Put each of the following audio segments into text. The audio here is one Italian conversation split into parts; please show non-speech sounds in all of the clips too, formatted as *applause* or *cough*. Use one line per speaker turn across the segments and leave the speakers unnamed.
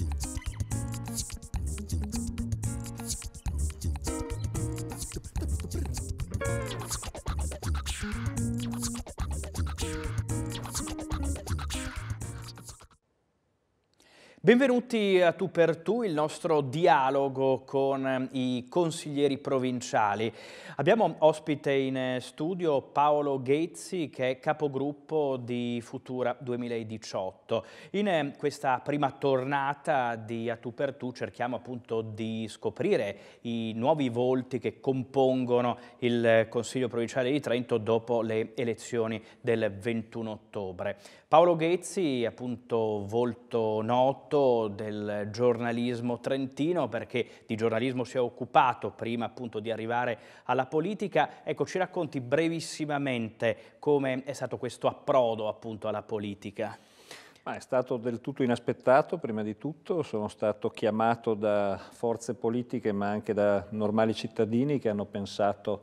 Angels. Benvenuti a Tu per Tu, il nostro dialogo con ehm, i consiglieri provinciali. Abbiamo ospite in eh, studio Paolo Ghezzi che è capogruppo di Futura 2018. In ehm, questa prima tornata di A Tu per Tu cerchiamo appunto di scoprire i nuovi volti che compongono il Consiglio Provinciale di Trento dopo le elezioni del 21 ottobre. Paolo Ghezzi, appunto volto noto, mercato del giornalismo trentino perché di giornalismo si è occupato prima appunto di arrivare alla politica. Ecco, ci racconti brevissimamente come è stato questo approdo appunto alla politica.
Ma è stato del tutto inaspettato, prima di tutto. Sono stato chiamato da forze politiche, ma anche da normali cittadini che hanno pensato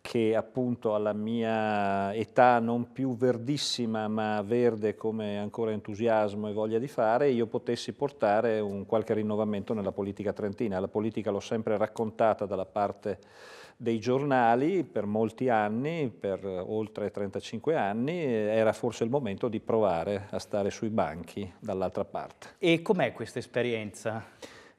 che appunto alla mia età non più verdissima ma verde come ancora entusiasmo e voglia di fare, io potessi portare un qualche rinnovamento nella politica trentina. La politica l'ho sempre raccontata dalla parte dei giornali per molti anni, per oltre 35 anni, era forse il momento di provare a stare sui banchi dall'altra parte.
E com'è questa esperienza?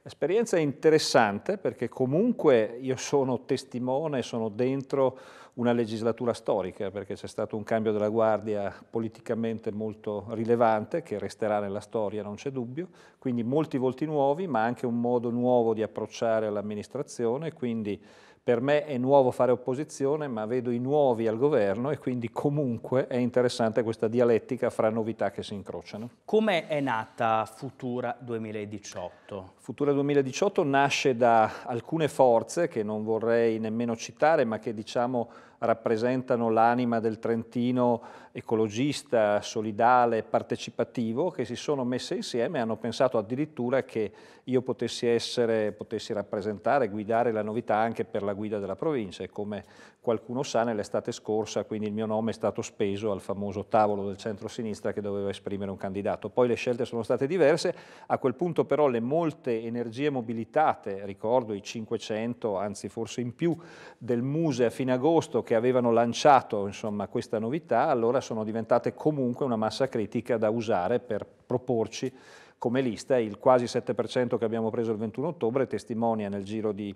L'esperienza è interessante perché comunque io sono testimone, sono dentro una legislatura storica perché c'è stato un cambio della guardia politicamente molto rilevante che resterà nella storia, non c'è dubbio, quindi molti volti nuovi ma anche un modo nuovo di approcciare all'amministrazione, quindi per me è nuovo fare opposizione, ma vedo i nuovi al governo e quindi comunque è interessante questa dialettica fra novità che si incrociano. Come è nata
Futura 2018?
Futura 2018 nasce da alcune forze che non vorrei nemmeno citare, ma che diciamo rappresentano l'anima del Trentino ecologista, solidale, partecipativo, che si sono messe insieme e hanno pensato addirittura che io potessi, essere, potessi rappresentare, guidare la novità anche per la guida della provincia. E come qualcuno sa, nell'estate scorsa, quindi il mio nome è stato speso al famoso tavolo del centro-sinistra che doveva esprimere un candidato. Poi le scelte sono state diverse, a quel punto però le molte energie mobilitate, ricordo i 500, anzi forse in più, del Muse a fine agosto, che avevano lanciato insomma, questa novità allora sono diventate comunque una massa critica da usare per proporci come lista. Il quasi 7% che abbiamo preso il 21 ottobre testimonia nel giro di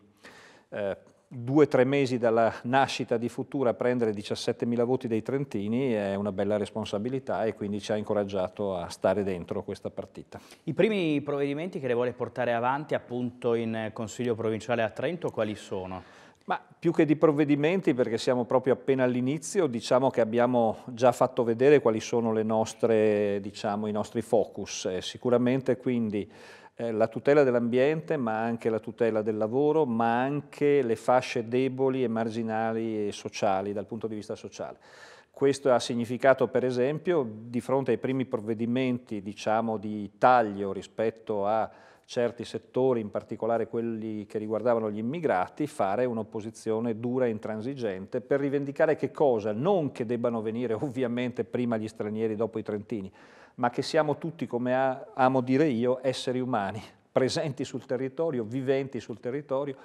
eh, due o tre mesi dalla nascita di Futura prendere 17.000 voti dei Trentini è una bella responsabilità e quindi ci ha incoraggiato a stare dentro questa partita.
I primi provvedimenti che le vuole portare avanti appunto in Consiglio Provinciale a Trento
quali sono? Ma più che di provvedimenti, perché siamo proprio appena all'inizio, diciamo che abbiamo già fatto vedere quali sono nostre, diciamo, i nostri focus. Eh, sicuramente quindi eh, la tutela dell'ambiente, ma anche la tutela del lavoro, ma anche le fasce deboli e marginali e sociali dal punto di vista sociale. Questo ha significato, per esempio, di fronte ai primi provvedimenti diciamo, di taglio rispetto a certi settori, in particolare quelli che riguardavano gli immigrati, fare un'opposizione dura e intransigente per rivendicare che cosa? Non che debbano venire *laughs* ovviamente prima gli stranieri, dopo i trentini, ma che siamo tutti, come amo dire io, esseri umani, presenti sul territorio, viventi sul territorio,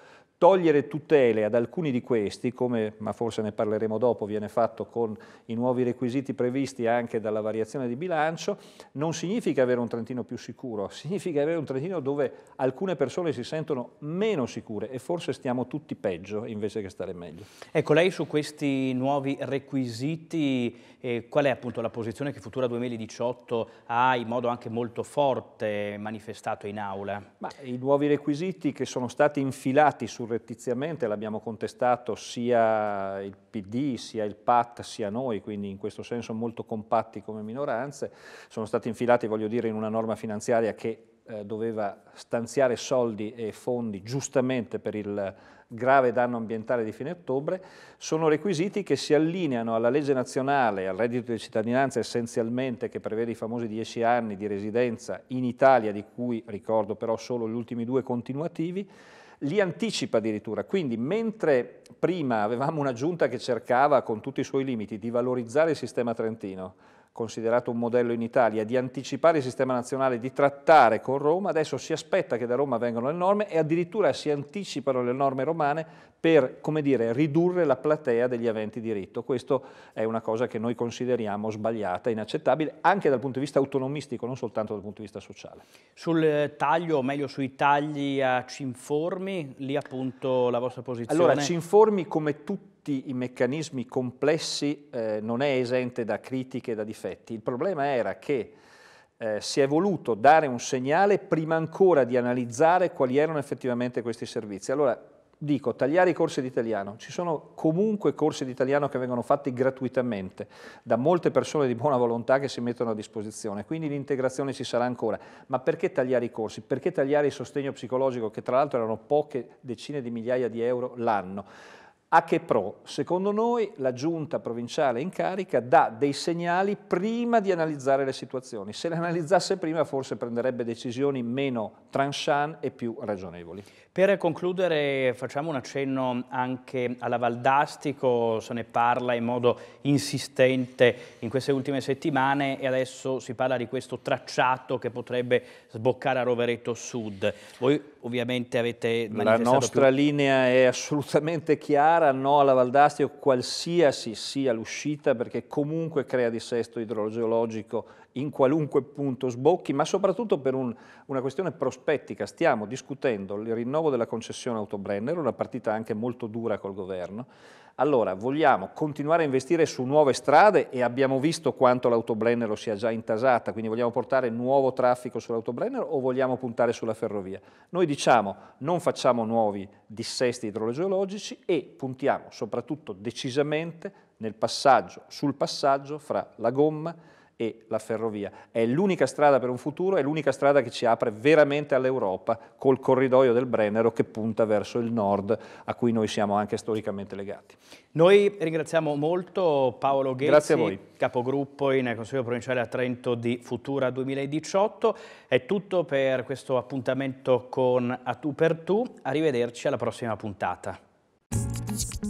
togliere tutele ad alcuni di questi, come, ma forse ne parleremo dopo, viene fatto con i nuovi requisiti previsti anche dalla variazione di bilancio, non significa avere un Trentino più sicuro, significa avere un Trentino dove alcune persone si sentono meno sicure e forse stiamo tutti peggio invece che stare meglio.
Ecco, lei su questi nuovi requisiti, eh, qual è appunto la posizione che Futura 2018 ha in modo anche molto forte manifestato in aula?
Ma I nuovi requisiti che sono stati infilati sul surrettiziamente l'abbiamo contestato sia il PD, sia il PAT, sia noi, quindi in questo senso molto compatti come minoranze, sono stati infilati, voglio dire, in una norma finanziaria che eh, doveva stanziare soldi e fondi giustamente per il grave danno ambientale di fine ottobre, sono requisiti che si allineano alla legge nazionale, al reddito di cittadinanza essenzialmente che prevede i famosi dieci anni di residenza in Italia, di cui ricordo però solo gli ultimi due continuativi, li anticipa addirittura. Quindi mentre prima avevamo una giunta che cercava con tutti i suoi limiti di valorizzare il sistema trentino, considerato un modello in Italia, di anticipare il sistema nazionale, di trattare con Roma, adesso si aspetta che da Roma vengano le norme e addirittura si anticipano le norme romane per, come dire, ridurre la platea degli aventi diritto. Questo è una cosa che noi consideriamo sbagliata, inaccettabile, anche dal punto di vista autonomistico, non soltanto dal punto di vista sociale.
Sul eh, taglio, o meglio sui tagli a Cinformi, lì appunto la vostra posizione? Allora,
Cinformi come tutti tutti i meccanismi complessi eh, non è esente da critiche e da difetti. Il problema era che eh, si è voluto dare un segnale prima ancora di analizzare quali erano effettivamente questi servizi. Allora, dico, tagliare i corsi di italiano. Ci sono comunque corsi di italiano che vengono fatti gratuitamente da molte persone di buona volontà che si mettono a disposizione, quindi l'integrazione ci sarà ancora. Ma perché tagliare i corsi? Perché tagliare il sostegno psicologico, che tra l'altro erano poche decine di migliaia di euro l'anno? A che pro? Secondo noi la giunta provinciale in carica dà dei segnali prima di analizzare le situazioni. Se le analizzasse prima forse prenderebbe decisioni meno tranchant e più ragionevoli. Per concludere facciamo
un accenno anche alla Valdastico, se ne parla in modo insistente in queste ultime settimane e adesso si parla di questo tracciato che potrebbe sboccare a Rovereto Sud. Voi ovviamente avete
manifestato... La nostra più... linea è assolutamente chiara al no alla Valdastio qualsiasi sia l'uscita perché comunque crea dissesto idrogeologico in qualunque punto sbocchi, ma soprattutto per un, una questione prospettica. Stiamo discutendo il rinnovo della concessione Autobrenner, una partita anche molto dura col governo, allora, vogliamo continuare a investire su nuove strade e abbiamo visto quanto l'autoblender lo sia già intasata, quindi vogliamo portare nuovo traffico sull'autoblender o vogliamo puntare sulla ferrovia? Noi diciamo non facciamo nuovi dissesti idrogeologici e puntiamo soprattutto decisamente passaggio, sul passaggio fra la gomma e la ferrovia. È l'unica strada per un futuro, è l'unica strada che ci apre veramente all'Europa col corridoio del Brennero che punta verso il nord a cui noi siamo anche storicamente legati.
Noi ringraziamo molto Paolo Ghezzi, capogruppo in Consiglio Provinciale a Trento di Futura 2018. È tutto per questo appuntamento con A Tu per Tu. Arrivederci alla prossima puntata.